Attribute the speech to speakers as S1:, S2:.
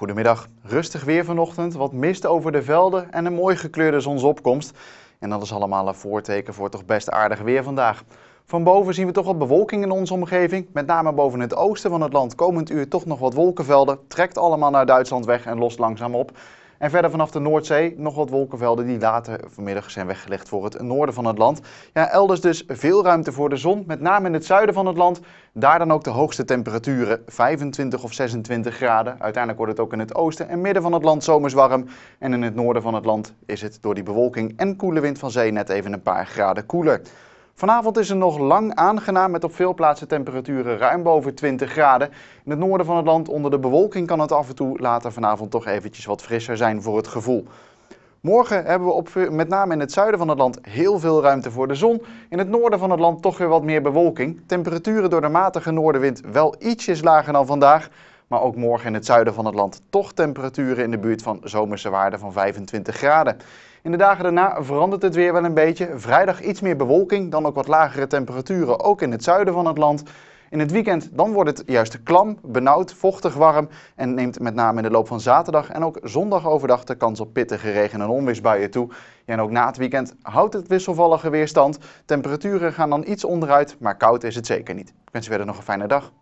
S1: Goedemiddag. Rustig weer vanochtend, wat mist over de velden en een mooi gekleurde zonsopkomst. En dat is allemaal een voorteken voor toch best aardig weer vandaag. Van boven zien we toch wat bewolking in onze omgeving. Met name boven het oosten van het land komend uur toch nog wat wolkenvelden. Trekt allemaal naar Duitsland weg en lost langzaam op. En verder vanaf de Noordzee nog wat wolkenvelden die later vanmiddag zijn weggelegd voor het noorden van het land. Ja, elders dus veel ruimte voor de zon, met name in het zuiden van het land. Daar dan ook de hoogste temperaturen, 25 of 26 graden. Uiteindelijk wordt het ook in het oosten en midden van het land zomers warm. En in het noorden van het land is het door die bewolking en koele wind van zee net even een paar graden koeler. Vanavond is het nog lang aangenaam met op veel plaatsen temperaturen ruim boven 20 graden. In het noorden van het land onder de bewolking kan het af en toe later vanavond toch eventjes wat frisser zijn voor het gevoel. Morgen hebben we op, met name in het zuiden van het land heel veel ruimte voor de zon. In het noorden van het land toch weer wat meer bewolking. Temperaturen door de matige noordenwind wel ietsjes lager dan vandaag. Maar ook morgen in het zuiden van het land toch temperaturen in de buurt van zomerse waarden van 25 graden. In de dagen daarna verandert het weer wel een beetje. Vrijdag iets meer bewolking, dan ook wat lagere temperaturen, ook in het zuiden van het land. In het weekend dan wordt het juist klam, benauwd, vochtig warm en neemt met name in de loop van zaterdag en ook zondag overdag de kans op pittige regen- en onweersbuien toe. Ja, en ook na het weekend houdt het wisselvallige weerstand. Temperaturen gaan dan iets onderuit, maar koud is het zeker niet. Ik wens u verder nog een fijne dag.